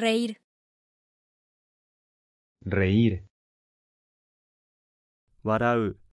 Reír. Reír. Warau.